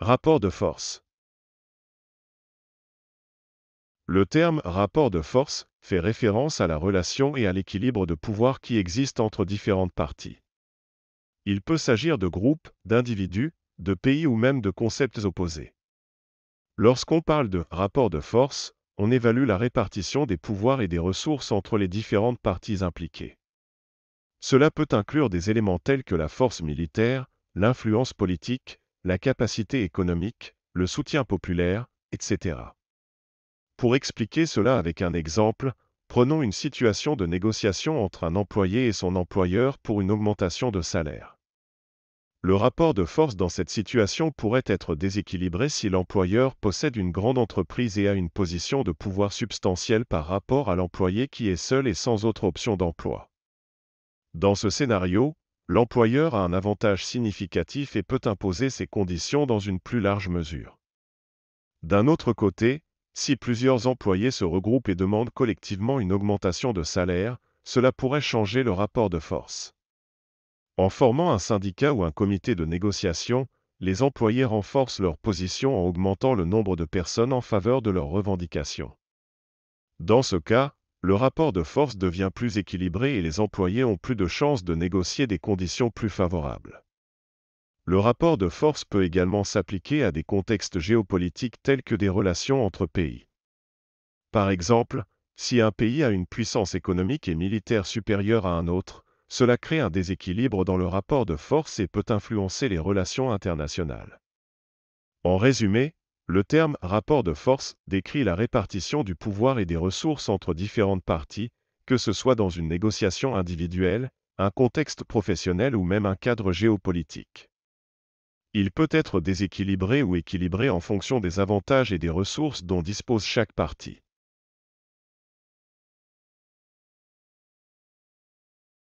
Rapport de force. Le terme rapport de force fait référence à la relation et à l'équilibre de pouvoir qui existe entre différentes parties. Il peut s'agir de groupes, d'individus, de pays ou même de concepts opposés. Lorsqu'on parle de rapport de force, on évalue la répartition des pouvoirs et des ressources entre les différentes parties impliquées. Cela peut inclure des éléments tels que la force militaire, l'influence politique, la capacité économique, le soutien populaire, etc. Pour expliquer cela avec un exemple, prenons une situation de négociation entre un employé et son employeur pour une augmentation de salaire. Le rapport de force dans cette situation pourrait être déséquilibré si l'employeur possède une grande entreprise et a une position de pouvoir substantielle par rapport à l'employé qui est seul et sans autre option d'emploi. Dans ce scénario, l'employeur a un avantage significatif et peut imposer ses conditions dans une plus large mesure. D'un autre côté, si plusieurs employés se regroupent et demandent collectivement une augmentation de salaire, cela pourrait changer le rapport de force. En formant un syndicat ou un comité de négociation, les employés renforcent leur position en augmentant le nombre de personnes en faveur de leurs revendications. Dans ce cas, le rapport de force devient plus équilibré et les employés ont plus de chances de négocier des conditions plus favorables. Le rapport de force peut également s'appliquer à des contextes géopolitiques tels que des relations entre pays. Par exemple, si un pays a une puissance économique et militaire supérieure à un autre, cela crée un déséquilibre dans le rapport de force et peut influencer les relations internationales. En résumé, le terme rapport de force décrit la répartition du pouvoir et des ressources entre différentes parties, que ce soit dans une négociation individuelle, un contexte professionnel ou même un cadre géopolitique. Il peut être déséquilibré ou équilibré en fonction des avantages et des ressources dont dispose chaque partie.